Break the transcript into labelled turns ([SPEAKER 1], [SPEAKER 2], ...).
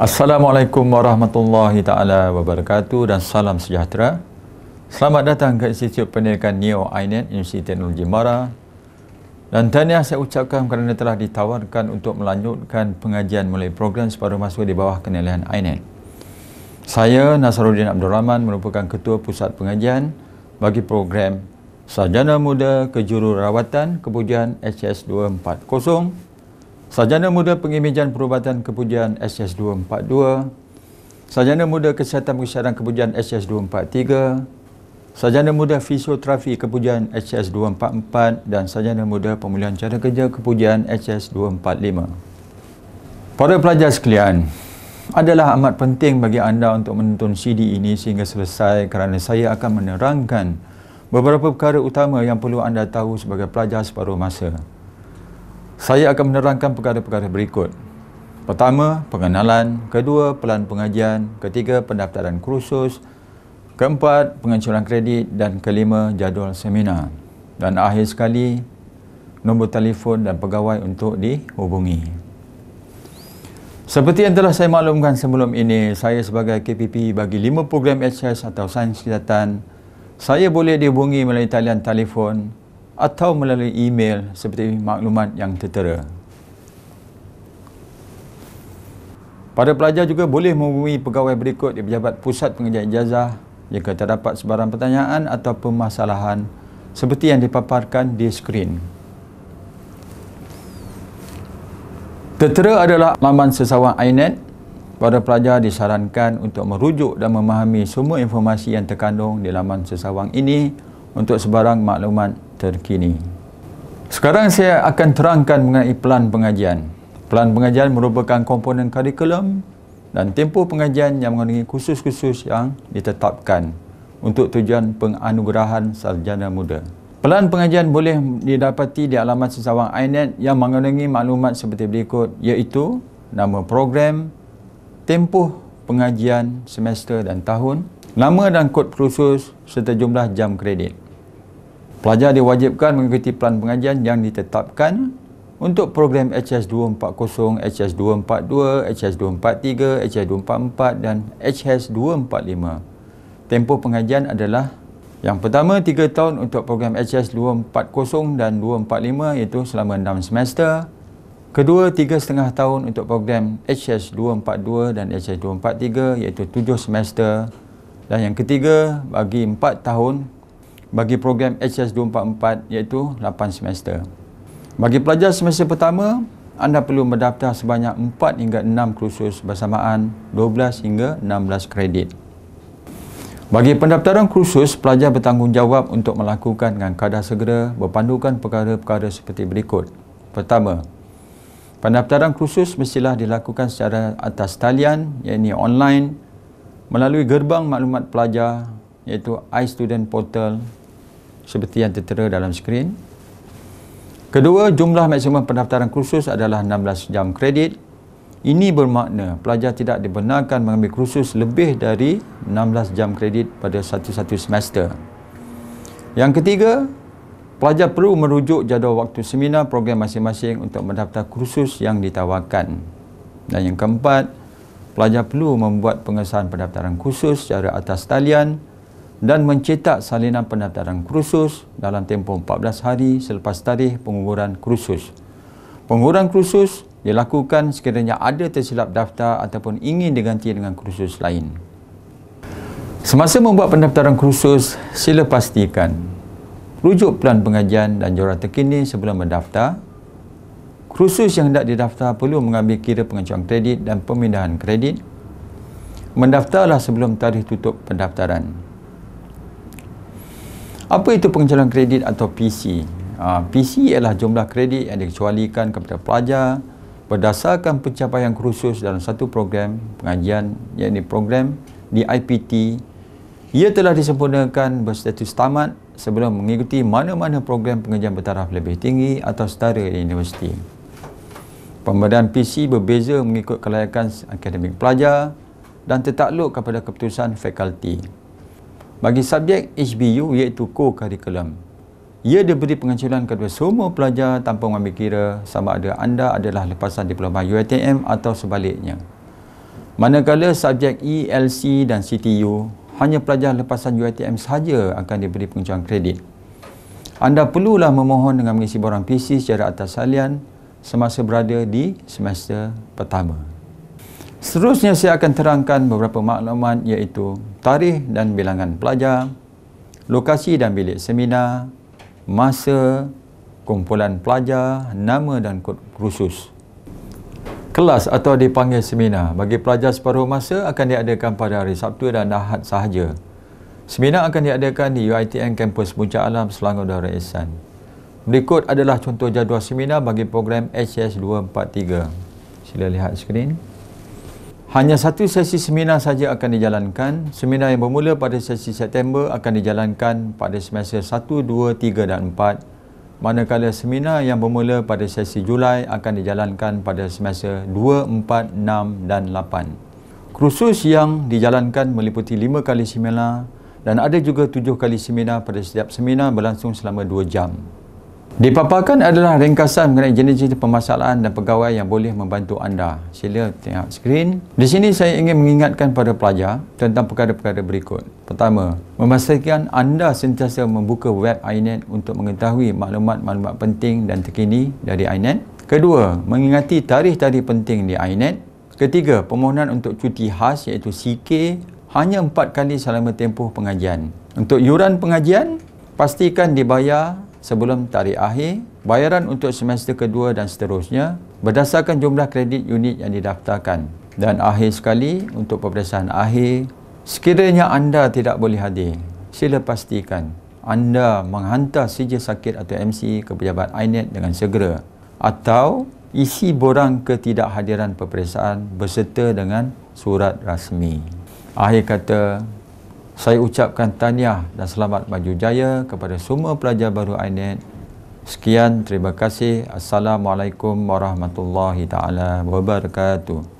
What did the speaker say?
[SPEAKER 1] Assalamualaikum warahmatullahi taala wabarakatuh dan salam sejahtera. Selamat datang ke Institut Pendidikan Neo Ainet Universiti Teknologi Mara. Dan tahniah saya ucapkan kerana telah ditawarkan untuk melanjutkan pengajian melalui program separuh masa di bawah kenalian Ainet. Saya Nasaruddin Abdul Rahman merupakan ketua pusat pengajian bagi program Sarjana Muda Kejururawatan Kebujian HS240 Sarjana Muda Pengimejan Perubatan Kepujian SS242, Sarjana Muda Kesihatan Pengisaran Kepujian SS243, Sarjana Muda Fisioterapi Kepujian SS244 dan Sarjana Muda Pemulihan Cara Kerja Kepujian SS245. Para pelajar sekalian, adalah amat penting bagi anda untuk menonton CD ini sehingga selesai kerana saya akan menerangkan beberapa perkara utama yang perlu anda tahu sebagai pelajar separuh masa saya akan menerangkan perkara-perkara berikut. Pertama, pengenalan. Kedua, pelan pengajian. Ketiga, pendaftaran kursus. Keempat, pengancuran kredit. Dan kelima, jadual seminar. Dan akhir sekali, nombor telefon dan pegawai untuk dihubungi. Seperti yang telah saya maklumkan sebelum ini, saya sebagai KPP bagi 5 program HS atau Sains Kesihatan, saya boleh dihubungi melalui talian telefon atau melalui email seperti maklumat yang tertera. Para pelajar juga boleh menghubungi pegawai berikut di Pejabat Pusat pengajian Ijazah jika terdapat sebarang pertanyaan atau permasalahan seperti yang dipaparkan di skrin. Tertera adalah laman sesawang INET. Para pelajar disarankan untuk merujuk dan memahami semua informasi yang terkandung di laman sesawang ini untuk sebarang maklumat terkini. Sekarang saya akan terangkan mengenai pelan pengajian. Pelan pengajian merupakan komponen kurikulum dan tempoh pengajian yang mengandungi khusus-khusus yang ditetapkan untuk tujuan penganugerahan sarjana muda. Pelan pengajian boleh didapati di alamat sesawang INET yang mengandungi maklumat seperti berikut iaitu nama program, tempoh pengajian semester dan tahun, nama dan kod khusus serta jumlah jam kredit. Pelajar diwajibkan mengikuti pelan pengajian yang ditetapkan untuk program HS240, HS242, HS243, HS244 dan HS245. Tempoh pengajian adalah yang pertama 3 tahun untuk program HS240 dan 245 iaitu selama 6 semester. Kedua setengah tahun untuk program HS242 dan HS243 iaitu 7 semester. Dan yang ketiga bagi 4 tahun bagi program HS244 iaitu 8 semester. Bagi pelajar semester pertama, anda perlu mendaftar sebanyak 4 hingga 6 kursus bersamaan 12 hingga 16 kredit. Bagi pendaftaran kursus, pelajar bertanggungjawab untuk melakukan dengan kadar segera berpandukan perkara-perkara seperti berikut. Pertama, pendaftaran kursus mestilah dilakukan secara atas talian iaitu online melalui gerbang maklumat pelajar iaitu iStudent Portal seperti yang tertera dalam skrin. Kedua, jumlah maksimum pendaftaran kursus adalah 16 jam kredit. Ini bermakna pelajar tidak dibenarkan mengambil kursus lebih dari 16 jam kredit pada satu-satu semester. Yang ketiga, pelajar perlu merujuk jadual waktu seminar program masing-masing untuk mendaftar kursus yang ditawarkan. Dan yang keempat, pelajar perlu membuat pengesahan pendaftaran kursus secara atas talian dan mencetak salinan pendaftaran kursus dalam tempoh 14 hari selepas tarikh pengukuran kursus. Pengukuran kursus dilakukan sekiranya ada tersilap daftar ataupun ingin diganti dengan kursus lain. Semasa membuat pendaftaran kursus, sila pastikan rujuk pelan pengajian dan jawatan terkini sebelum mendaftar. Kursus yang hendak didaftar perlu mengambil kira pengecualian kredit dan pemindahan kredit. Mendaftarlah sebelum tarikh tutup pendaftaran. Apa itu pengecualian kredit atau PC? Ha, ah, PC ialah jumlah kredit yang dikecualikan kepada pelajar berdasarkan pencapaian khusus dalam satu program pengajian iaitu program di IPT. Ia telah disempurnakan berstatus tamat sebelum mengikuti mana-mana program pengajian bertaraf lebih tinggi atau setara di universiti. Pemberian PC berbeza mengikut kelayakan akademik pelajar dan tertakluk kepada keputusan fakulti bagi subjek HBU iaitu co-curriculum. Ia diberi penghasilan kepada semua pelajar tanpa mengambil kira sama ada anda adalah lepasan diploma UiTM atau sebaliknya. Manakala subjek ELC dan CTU, hanya pelajar lepasan UiTM sahaja akan diberi penghasilan kredit. Anda perlulah memohon dengan mengisi borang PC secara atas salian semasa berada di semester pertama. Seterusnya saya akan terangkan beberapa maklumat iaitu tarikh dan bilangan pelajar, lokasi dan bilik seminar, masa, kumpulan pelajar, nama dan kod kursus. Kelas atau dipanggil seminar bagi pelajar separuh masa akan diadakan pada hari Sabtu dan Ahad sahaja. Seminar akan diadakan di UiTM Kampus Puncak Alam Selangor Darul Ihsan. Berikut adalah contoh jadual seminar bagi program HS243. Sila lihat skrin. Hanya satu sesi seminar saja akan dijalankan. Seminar yang bermula pada sesi September akan dijalankan pada semester 1, 2, 3 dan 4. Manakala seminar yang bermula pada sesi Julai akan dijalankan pada semester 2, 4, 6 dan 8. Kursus yang dijalankan meliputi 5 kali seminar dan ada juga 7 kali seminar pada setiap seminar berlangsung selama 2 jam. Dipaparkan adalah ringkasan mengenai jenis-jenis permasalahan dan pegawai yang boleh membantu anda. Sila tengok skrin. Di sini saya ingin mengingatkan pada pelajar tentang perkara-perkara berikut. Pertama, memastikan anda sentiasa membuka web iNet untuk mengetahui maklumat-maklumat penting dan terkini dari iNet. Kedua, mengingati tarikh-tarikh penting di iNet. Ketiga, permohonan untuk cuti khas iaitu CK hanya empat kali selama tempoh pengajian. Untuk yuran pengajian, pastikan dibayar sebelum tarikh akhir bayaran untuk semester kedua dan seterusnya berdasarkan jumlah kredit unit yang didaftarkan dan akhir sekali untuk peperiksaan akhir sekiranya anda tidak boleh hadir sila pastikan anda menghantar sijil sakit atau MC ke pejabat INET dengan segera atau isi borang ketidakhadiran peperiksaan berserta dengan surat rasmi akhir kata saya ucapkan tahniah dan selamat maju jaya kepada semua pelajar baru ainet. Sekian, terima kasih. Assalamualaikum warahmatullahi taala wabarakatuh.